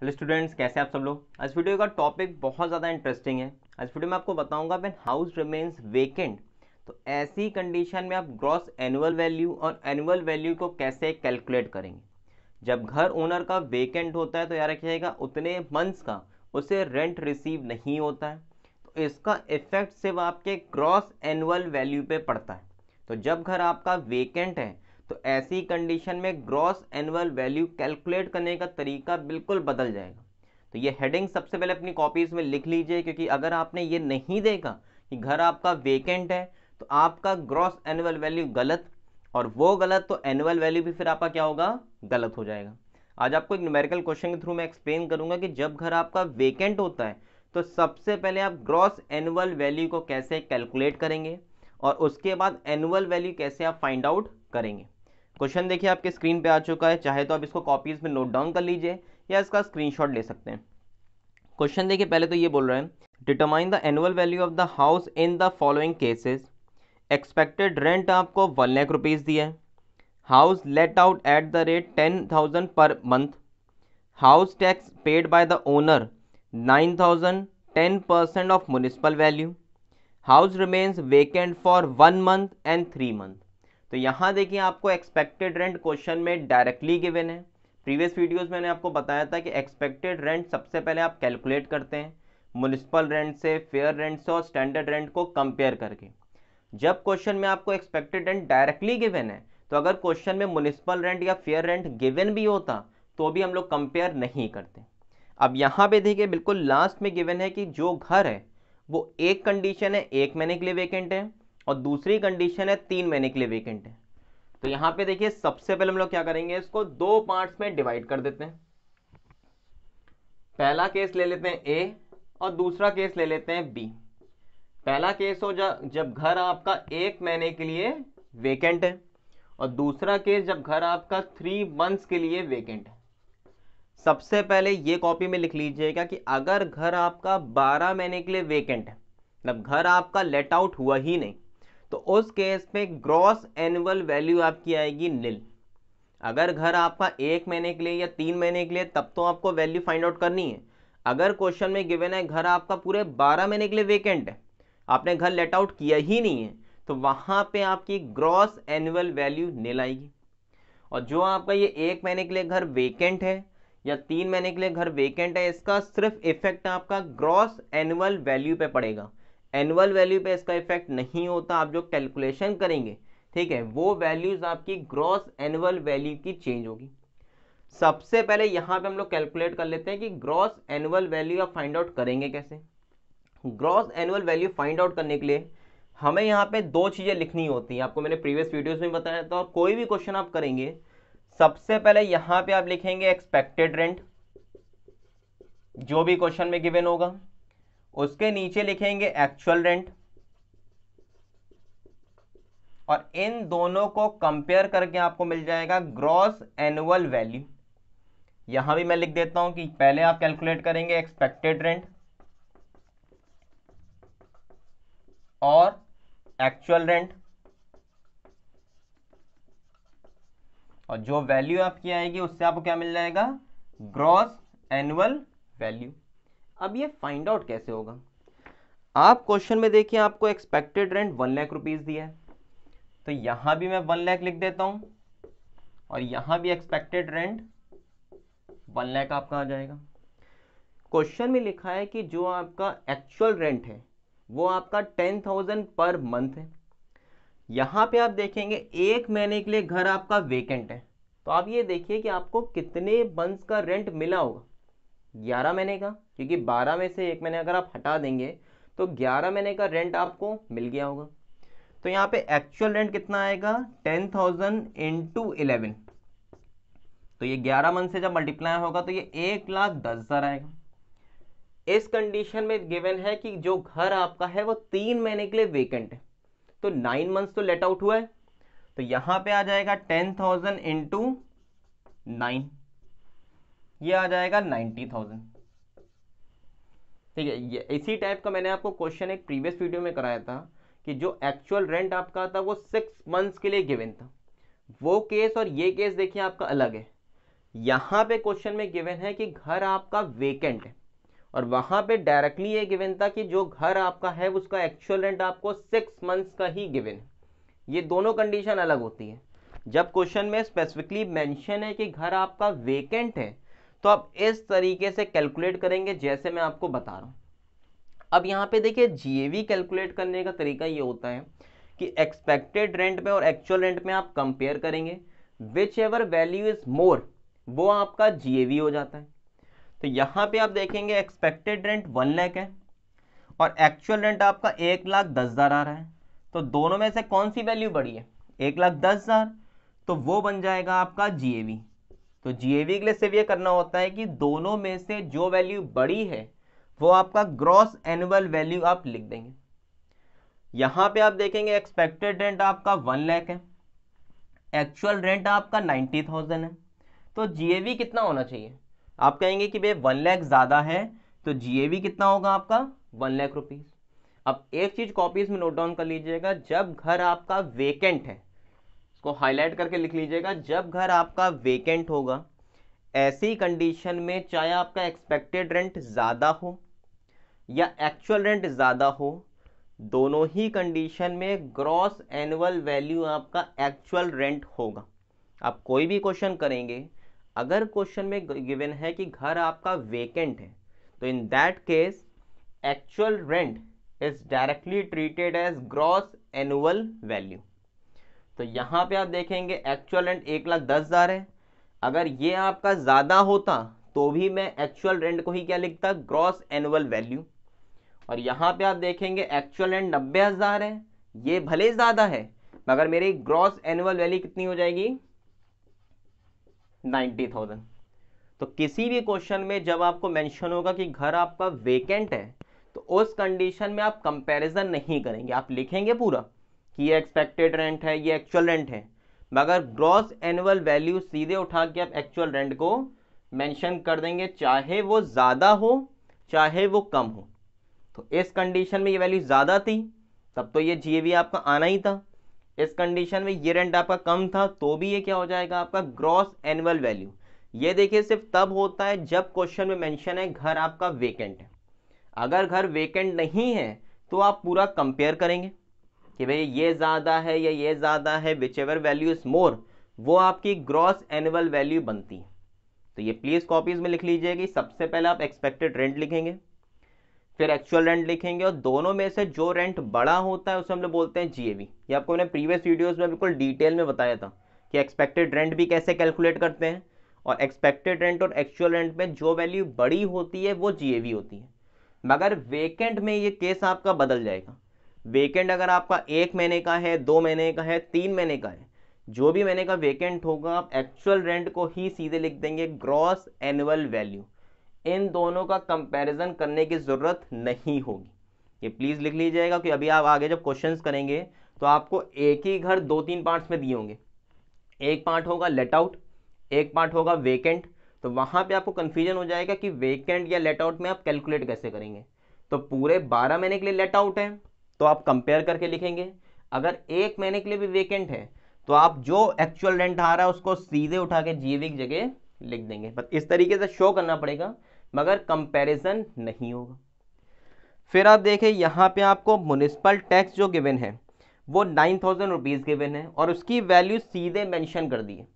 hello students कैसे आप सब लोग आज वीडियो का टॉपिक बहुत ज़्यादा इंटरेस्टिंग है आज वीडियो में आपको बताऊंगा वेन हाउस रिमेन्स वेकेंट तो ऐसी कंडीशन में आप ग्रॉस एनुअल वैल्यू और एनुअल वैल्यू को कैसे कैलकुलेट करेंगे जब घर ओनर का वेकेंट होता है तो यार रखिएगा उतने मंथ्स का उसे रेंट रिसीव नहीं होता है तो इसका इफेक्ट सिर्फ आपके ग्रॉस एनुअल वैल्यू पर पड़ता है तो जब घर आपका वेकेंट है तो ऐसी कंडीशन में ग्रॉस एनुअल वैल्यू कैलकुलेट करने का तरीका बिल्कुल बदल जाएगा तो ये हेडिंग सबसे पहले अपनी कॉपीज में लिख लीजिए क्योंकि अगर आपने ये नहीं देखा कि घर आपका वेकेंट है तो आपका ग्रॉस एनुअल वैल्यू गलत और वो गलत तो एनुअल वैल्यू भी फिर आपका क्या होगा गलत हो जाएगा आज आपको एक न्यूमेरिकल क्वेश्चन के थ्रू मैं एक्सप्लेन करूंगा कि जब घर आपका वेकेंट होता है तो सबसे पहले आप ग्रॉस एनुअल वैल्यू को कैसे कैलकुलेट करेंगे और उसके बाद एनुअल वैल्यू कैसे आप फाइंड आउट करेंगे क्वेश्चन देखिए आपके स्क्रीन पे आ चुका है चाहे तो आप इसको कॉपीज में नोट डाउन कर लीजिए या इसका स्क्रीनशॉट ले सकते हैं क्वेश्चन देखिए पहले तो ये बोल रहे हैं determine the annual value of the house in the following cases expected rent आपको वन लाख रुपीज़ दिया है house let out at the rate ten thousand per month house tax paid by the owner nine thousand ten percent of municipal value house remains vacant for one month and three month तो यहाँ देखिए आपको expected rent question में directly given है previous videos मैंने आपको बताया था कि एक्सपेक्टेड रेंट सबसे पहले आप कैलकुलेट करते हैं म्यूनिसपल रेंट से फेयर रेंट से और स्टैंडर्ड रेंट को कंपेयर करके जब क्वेश्चन में आपको एक्सपेक्टेड रेंट डायरेक्टली गिवन है तो अगर क्वेश्चन में म्यूनिसिपल रेंट या फेयर रेंट गिवन भी होता तो भी हम लोग कंपेयर नहीं करते अब यहाँ पे देखिए बिल्कुल लास्ट में गिवन है कि जो घर है वो एक कंडीशन है एक महीने के लिए वेकेंट है और दूसरी कंडीशन है तीन महीने के लिए वेकेंट है तो यहां पे देखिए सबसे पहले हम लोग क्या करेंगे इसको दो पार्ट्स में डिवाइड कर देते हैं पहला केस ले लेते हैं ए और दूसरा केस ले लेते हैं बी पहला केस हो जा जब घर आपका एक महीने के लिए वेकेंट है और दूसरा केस जब घर आपका थ्री मंथ्स के लिए वेकेंट है सबसे पहले ये कॉपी में लिख लीजिएगा कि अगर घर आपका बारह महीने के लिए वेकेंट है मतलब घर आपका लेट आउट हुआ ही नहीं तो उस केस में ग्रॉस एनुअल वैल्यू आपकी आएगी नील अगर घर आपका एक महीने के लिए या तीन महीने के लिए तब तो आपको वैल्यू फाइंड आउट करनी है अगर क्वेश्चन में गिवन है घर आपका पूरे बारह महीने के लिए वेकेंट है आपने घर लेट आउट किया ही नहीं है तो वहां पे आपकी ग्रॉस एनुअल वैल्यू नील आएगी और जो आपका ये एक महीने के लिए घर वेकेंट है या तीन महीने के लिए घर वेकेंट है इसका सिर्फ इफेक्ट आपका ग्रॉस एनुअल वैल्यू पे पड़ेगा एनुअल वैल्यू पे इसका इफेक्ट नहीं होता आप जो कैलकुलेशन करेंगे ठीक है वो वैल्यूज आपकी ग्रॉस एनुअल वैल्यू की चेंज होगी सबसे पहले यहाँ पे हम लोग कैलकुलेट कर लेते हैं कि ग्रॉस एनुअल वैल्यू आप फाइंड आउट करेंगे कैसे gross annual value find out करने के लिए हमें यहाँ पे दो चीज़ें लिखनी होती हैं आपको मैंने प्रीवियस वीडियोस में बताया था और कोई भी क्वेश्चन आप करेंगे सबसे पहले यहाँ पे आप लिखेंगे एक्सपेक्टेड रेंट जो भी क्वेश्चन में गिवन होगा उसके नीचे लिखेंगे एक्चुअल रेंट और इन दोनों को कंपेयर करके आपको मिल जाएगा ग्रॉस एनुअल वैल्यू यहां भी मैं लिख देता हूं कि पहले आप कैलकुलेट करेंगे एक्सपेक्टेड रेंट और एक्चुअल रेंट और जो वैल्यू आपकी आएगी उससे आपको क्या मिल जाएगा ग्रॉस एनुअल वैल्यू अब ये फाइंड आउट कैसे होगा आप क्वेश्चन में देखिए आपको expected rent one lakh rupees दिया है तो यहां भी मैं वन लाख लिख देता हूं और यहां भी एक्सपेक्टेड रेंट वन लाख आपका आ जाएगा क्वेश्चन में लिखा है कि जो आपका एक्चुअल रेंट है वो आपका टेन थाउजेंड पर मंथ है यहां पे आप देखेंगे एक महीने के लिए घर आपका वेकेंट है तो आप ये देखिए कि आपको कितने मंथ का रेंट मिला होगा ग्यारह महीने का क्योंकि बारह में से एक महीने अगर आप हटा देंगे तो ग्यारह महीने का रेंट आपको मिल गया होगा तो यहाँ पे एक्चुअल रेंट कितना आएगा टेन थाउजेंड इंटू इलेवन तो ये ग्यारह मंथ से जब मल्टीप्लाई होगा तो ये एक लाख दस हज़ार आएगा इस कंडीशन में गिवन है कि जो घर आपका है वो तीन महीने के लिए वेकेंट है तो नाइन मंथ्स तो लेट आउट हुआ है तो यहां पे आ जाएगा टेन थाउजेंड इंटू नाइन ये आ जाएगा नाइन्टी थाउजेंड ठीक है ये इसी टाइप का मैंने आपको क्वेश्चन एक प्रीवियस वीडियो में कराया था कि जो एक्चुअल रेंट आपका था वो सिक्स मंथ्स के लिए गिवन था वो केस और ये केस देखिए आपका अलग है यहाँ पे क्वेश्चन में गिवन है कि घर आपका वेकेंट है और वहाँ पे डायरेक्टली ये गिवन था कि जो घर आपका है उसका एक्चुअल रेंट आपको सिक्स मंथ्स का ही गिवन है ये दोनों कंडीशन अलग होती है जब क्वेश्चन में स्पेसिफिकली मेंशन है कि घर आपका वेकेंट है तो आप इस तरीके से कैलकुलेट करेंगे जैसे मैं आपको बता रहा हूँ अब यहाँ पे देखिए जीएवी कैलकुलेट करने का तरीका ये होता है कि एक्सपेक्टेड रेंट में और एक्चुअल रेंट में आप कंपेयर करेंगे whichever value is more वो आपका जीएवी हो जाता है तो यहाँ पे आप देखेंगे एक्सपेक्टेड रेंट वन लैख है और एक्चुअल रेंट आपका एक लाख दस हज़ार आ रहा है तो दोनों में से कौन सी वैल्यू बढ़ी है एक लाख दस हज़ार तो वो बन जाएगा आपका जीएवी तो जीएवी के लिए सिर्फ ये करना होता है कि दोनों में से जो वैल्यू बड़ी है वो आपका ग्रॉस एनुअल वैल्यू आप लिख देंगे यहां पे आप देखेंगे एक्सपेक्टेड रेंट आपका वन लैख है एक्चुअल रेंट आपका नाइन्टी थाउजेंड है तो जीएवी कितना होना चाहिए आप कहेंगे कि भाई वन लैख ज़्यादा है तो जीएवी कितना होगा आपका वन लैख रुपीज़ अब एक चीज़ कॉपीज में नोट डाउन कर लीजिएगा जब घर आपका वेकेंट है इसको हाईलाइट करके लिख लीजिएगा जब घर आपका वेकेंट होगा ऐसी कंडीशन में चाहे आपका एक्सपेक्टेड रेंट ज़्यादा हो या एक्चुअल रेंट ज़्यादा हो दोनों ही कंडीशन में ग्रॉस एनुअल वैल्यू आपका एक्चुअल रेंट होगा आप कोई भी क्वेश्चन करेंगे अगर क्वेश्चन में गिवन है कि घर आपका वेकेंट है तो in that case actual rent is directly treated as gross annual value तो यहाँ पे आप देखेंगे एक्चुअल रेंट एक लाख दस हज़ार है अगर ये आपका ज़्यादा होता तो भी मैं एक्चुअल रेंट को ही क्या लिखता ग्रॉस एनुअल वैल्यू और यहाँ पे आप देखेंगे एक्चुअल रेंट नब्बे हज़ार है ये भले ज़्यादा है मगर मेरी ग्रॉस एनुअल वैल्यू कितनी हो जाएगी नाइन्टी थाउजेंड तो किसी भी क्वेश्चन में जब आपको मैंशन होगा कि घर आपका वेकेंट है तो उस कंडीशन में आप कंपैरिजन नहीं करेंगे आप लिखेंगे पूरा कि ये एक्सपेक्टेड रेंट है ये एक्चुअल रेंट है मगर ग्रॉस एनुअल वैल्यू सीधे उठा के आप एक्चुअल रेंट को मेंशन कर देंगे चाहे वो ज़्यादा हो चाहे वो कम हो तो इस कंडीशन में ये वैल्यू ज़्यादा थी तब तो ये जीएवी आपका आना ही था इस कंडीशन में ये रेंट आपका कम था तो भी ये क्या हो जाएगा आपका ग्रॉस एनुअल वैल्यू ये देखिए सिर्फ तब होता है जब क्वेश्चन में मैंशन है घर आपका वेकेंट है अगर घर वेकेंट नहीं है तो आप पूरा कंपेयर करेंगे कि भाई ये ज़्यादा है या ये ज़्यादा है whichever value is more वो आपकी ग्रॉस एनुअल वैल्यू बनती है तो ये प्लीज़ कॉपीज़ में लिख लीजिए कि सबसे पहले आप एक्सपेक्टेड रेंट लिखेंगे फिर एक्चुअल रेंट लिखेंगे और दोनों में से जो रेंट बड़ा होता है उसे हम लोग बोलते हैं वी ये आपको मैंने प्रीवियस वीडियोज़ में बिल्कुल डिटेल में बताया था कि एक्सपेक्टेड रेंट भी कैसे कैलकुलेट करते हैं और एक्सपेक्टेड रेंट और एक्चुअल रेंट में जो वैल्यू बड़ी होती है वो वी होती है मगर वेकेंट में ये केस आपका बदल जाएगा वेकेंट अगर आपका एक महीने का है दो महीने का है तीन महीने का है जो भी महीने का वेकेंट होगा आप एक्चुअल रेंट को ही सीधे लिख देंगे ग्रॉस एनुअल वैल्यू इन दोनों का कंपैरिजन करने की ज़रूरत नहीं होगी ये प्लीज़ लिख लीजिएगा कि अभी आप आगे जब क्वेश्चंस करेंगे तो आपको एक ही घर दो तीन पार्ट्स में दिए होंगे एक पार्ट होगा लेट आउट एक पार्ट होगा वेकेंट तो वहाँ पे आपको कन्फ्यूजन हो जाएगा कि वेकेंट या लेट आउट में आप कैलकुलेट कैसे करेंगे तो पूरे बारह महीने के लिए लेट आउट है तो आप कंपेयर करके लिखेंगे अगर एक महीने के लिए भी वेकेंट है तो आप जो एक्चुअल रेंट आ रहा है उसको सीधे उठा के जीवी की जगह लिख देंगे बस इस तरीके से शो करना पड़ेगा मगर कंपैरिजन नहीं होगा फिर आप देखें यहाँ पे आपको म्यूनिसिपल टैक्स जो गिवन है वो नाइन थाउजेंड रुपीज़ गिवन है और उसकी वैल्यू सीधे मेंशन कर दी है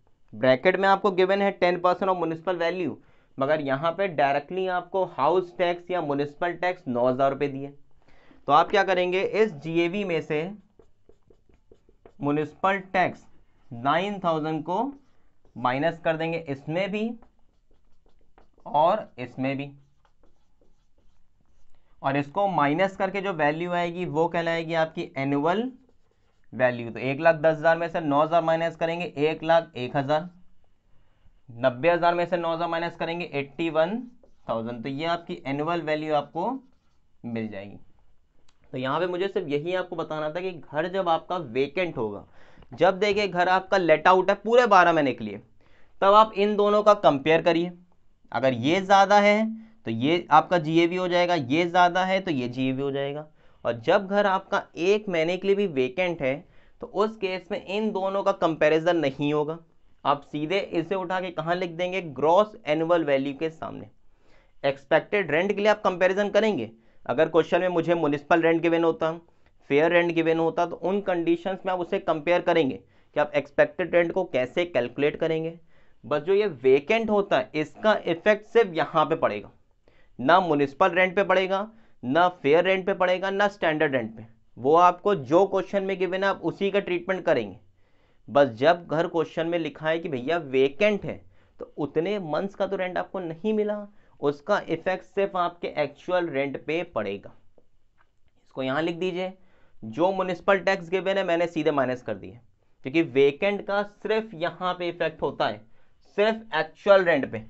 ब्रैकेट में आपको गिवन है ten percent of municipal value मगर यहाँ पे डायरेक्टली आपको हाउस टैक्स या म्यूनिसिपल टैक्स नौ हज़ार रुपये दिए तो आप क्या करेंगे इस जीएवी में से म्यूनिसिपल टैक्स नाइन थाउजेंड को माइनस कर देंगे इसमें भी और इसमें भी और इसको माइनस करके जो वैल्यू आएगी वो कहलाएगी आपकी एनुअल वैल्यू तो एक लाख दस हज़ार में से नौ हज़ार माइनस करेंगे एक लाख एक हज़ार नब्बे हज़ार में से नौ हज़ार माइनस करेंगे एट्टी वन थाउजेंड तो ये आपकी एनुअल वैल्यू आपको मिल जाएगी तो यहाँ पे मुझे सिर्फ यही आपको बताना था कि घर जब आपका वेकेंट होगा जब देखिए घर आपका लेट आउट है पूरे बारह महीने के लिए तब आप इन दोनों का कंपेयर करिए अगर ये ज़्यादा है तो ये आपका जी हो जाएगा ये ज़्यादा है तो ये जी हो जाएगा और जब घर आपका एक महीने के लिए भी वेकेंट है तो उस केस में इन दोनों का कंपैरिजन नहीं होगा आप सीधे इसे उठा के कहाँ लिख देंगे ग्रॉस एनुअल वैल्यू के सामने एक्सपेक्टेड रेंट के लिए आप कंपैरिजन करेंगे अगर क्वेश्चन में मुझे म्यूनिसिपल रेंट गिवेन होता फेयर रेंट गिवेन होता तो उन कंडीशन में आप उसे कंपेयर करेंगे कि आप एक्सपेक्टेड रेंट को कैसे कैलकुलेट करेंगे बस जो ये वेकेंट होता है इसका इफेक्ट सिर्फ यहाँ पे पड़ेगा ना म्यूनिसिपल रेंट पे पड़ेगा ना फेयर रेंट पे पड़ेगा ना स्टैंडर्ड रेंट पे वो आपको जो क्वेश्चन में गिवेन है आप उसी का ट्रीटमेंट करेंगे बस जब घर क्वेश्चन में लिखा है कि भैया वेकेंट है तो उतने मंथ्स का तो रेंट आपको नहीं मिला उसका इफेक्ट सिर्फ आपके एक्चुअल रेंट पे पड़ेगा इसको यहां लिख दीजिए जो म्यूनिसिपल टैक्स गिवेन है मैंने सीधे माइनस कर दिए क्योंकि वेकेंट का सिर्फ यहां पे इफेक्ट होता है सिर्फ एक्चुअल रेंट पे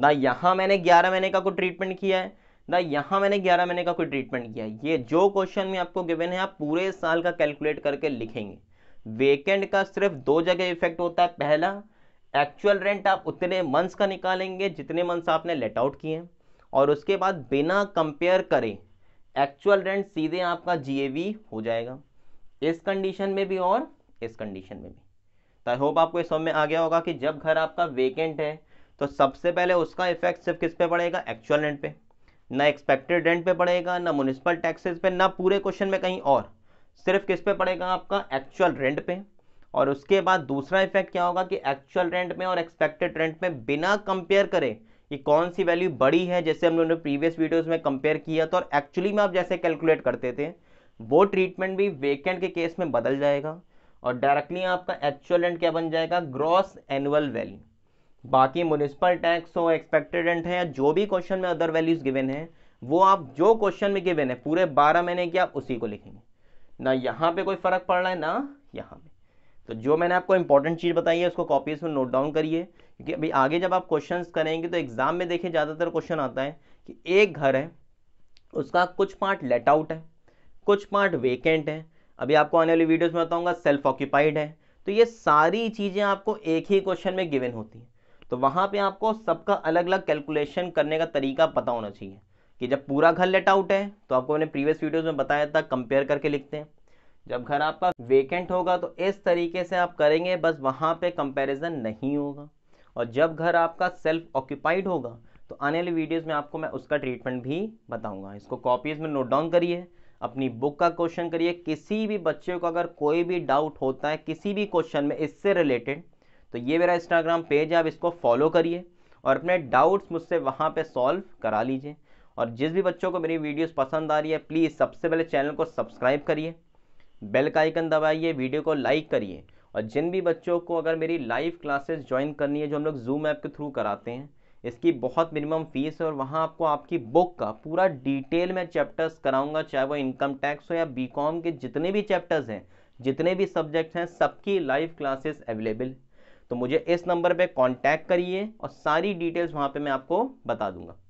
ना यहां मैंने ग्यारह महीने का कोई ट्रीटमेंट किया है ना यहां मैंने ग्यारह महीने का कोई ट्रीटमेंट किया है ये जो क्वेश्चन में आपको गिवन है आप पूरे साल का कैलकुलेट करके लिखेंगे वेकेंट का सिर्फ दो जगह इफेक्ट होता है पहला एक्चुअल रेंट आप उतने मंथ्स का निकालेंगे जितने मंथ्स आपने लेट आउट किए हैं और उसके बाद बिना कंपेयर करें एक्चुअल रेंट सीधे आपका जी हो जाएगा इस कंडीशन में भी और इस कंडीशन में भी तो आई होप आपको इस समय में आ गया होगा कि जब घर आपका वेकेंट है तो सबसे पहले उसका इफेक्ट सिर्फ किस पे पड़ेगा एक्चुअल रेंट पे ना एक्सपेक्टेड रेंट पे पड़ेगा ना म्यूनिसिपल टैक्सेस पे ना पूरे क्वेश्चन में कहीं और सिर्फ किस पे पड़ेगा आपका एक्चुअल रेंट पे और उसके बाद दूसरा इफेक्ट क्या होगा कि एक्चुअल रेंट में और एक्सपेक्टेड रेंट में बिना कंपेयर करें कि कौन सी वैल्यू बड़ी है जैसे हम लोगों ने प्रीवियस वीडियोस में कंपेयर किया तो और एक्चुअली में आप जैसे कैलकुलेट करते थे वो ट्रीटमेंट भी वेकेंट के केस में बदल जाएगा और डायरेक्टली आपका एक्चुअल रेंट क्या बन जाएगा ग्रॉस एनुअल वैल्यू बाकी म्यूनिसिपल टैक्स हो एक्सपेक्टेड रेंट है या जो भी क्वेश्चन में अदर वैल्यूज गिवेन है वो आप जो क्वेश्चन में गिवेन है पूरे बारह महीने की आप उसी को लिखेंगे ना यहाँ पर कोई फर्क पड़ रहा है ना यहाँ पर तो जो मैंने आपको इंपॉर्टेंट चीज़ बताई है उसको कॉपीज में नोट डाउन करिए क्योंकि अभी आगे जब आप क्वेश्चन करेंगे तो एग्जाम में देखिए ज़्यादातर क्वेश्चन आता है कि एक घर है उसका कुछ पार्ट लेट आउट है कुछ पार्ट वेकेंट है अभी आपको आने वाली वीडियोज में बताऊंगा सेल्फ ऑक्यूपाइड है तो ये सारी चीज़ें आपको एक ही क्वेश्चन में गिवन होती हैं तो वहाँ पर आपको सबका अलग अलग कैलकुलेशन करने का तरीका पता होना चाहिए कि जब पूरा घर लेट आउट है तो आपको मैंने प्रीवियस वीडियोज़ में बताया था कंपेयर करके लिखते हैं जब घर आपका वेकेंट होगा तो इस तरीके से आप करेंगे बस वहाँ पे कंपैरिजन नहीं होगा और जब घर आपका सेल्फ ऑक्यूपाइड होगा तो आने वाली वीडियोस में आपको मैं उसका ट्रीटमेंट भी बताऊंगा इसको कॉपीज में नोट डाउन करिए अपनी बुक का क्वेश्चन करिए किसी भी बच्चे को अगर कोई भी डाउट होता है किसी भी क्वेश्चन में इससे रिलेटेड तो ये मेरा इंस्टाग्राम पेज है आप इसको फॉलो करिए और अपने डाउट्स मुझसे वहाँ पे सॉल्व करा लीजिए और जिस भी बच्चों को मेरी वीडियोस पसंद आ रही है प्लीज़ सबसे पहले चैनल को सब्सक्राइब करिए बेल का आइकन दबाइए वीडियो को लाइक करिए और जिन भी बच्चों को अगर मेरी लाइव क्लासेस ज्वाइन करनी है जो हम लोग जूम ऐप के थ्रू कराते हैं इसकी बहुत मिनिमम फीस है और वहाँ आपको आपकी बुक का पूरा डिटेल में चैप्टर्स कराऊंगा चाहे वो इनकम टैक्स हो या बी के जितने भी चैप्टर्स हैं जितने भी सब्जेक्ट्स हैं सबकी लाइव क्लासेस अवेलेबल तो मुझे इस नंबर पे कांटेक्ट करिए और सारी डिटेल्स वहाँ पे मैं आपको बता दूंगा